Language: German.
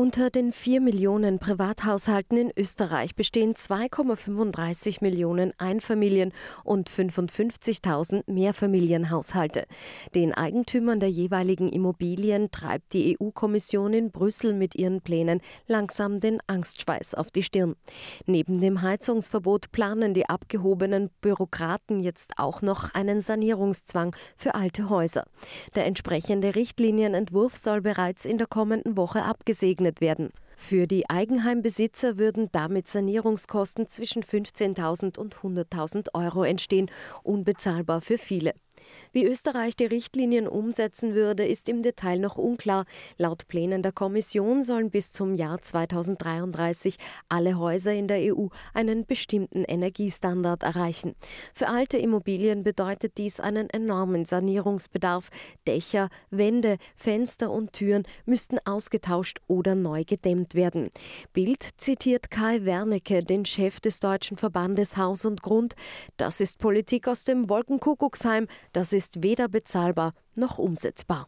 Unter den 4 Millionen Privathaushalten in Österreich bestehen 2,35 Millionen Einfamilien- und 55.000 Mehrfamilienhaushalte. Den Eigentümern der jeweiligen Immobilien treibt die EU-Kommission in Brüssel mit ihren Plänen langsam den Angstschweiß auf die Stirn. Neben dem Heizungsverbot planen die abgehobenen Bürokraten jetzt auch noch einen Sanierungszwang für alte Häuser. Der entsprechende Richtlinienentwurf soll bereits in der kommenden Woche abgesegnet eröffnet werden. Für die Eigenheimbesitzer würden damit Sanierungskosten zwischen 15.000 und 100.000 Euro entstehen, unbezahlbar für viele. Wie Österreich die Richtlinien umsetzen würde, ist im Detail noch unklar. Laut Plänen der Kommission sollen bis zum Jahr 2033 alle Häuser in der EU einen bestimmten Energiestandard erreichen. Für alte Immobilien bedeutet dies einen enormen Sanierungsbedarf. Dächer, Wände, Fenster und Türen müssten ausgetauscht oder neu gedämmt werden. Bild zitiert Kai Wernicke, den Chef des Deutschen Verbandes Haus und Grund. Das ist Politik aus dem Wolkenkuckucksheim, das ist weder bezahlbar noch umsetzbar.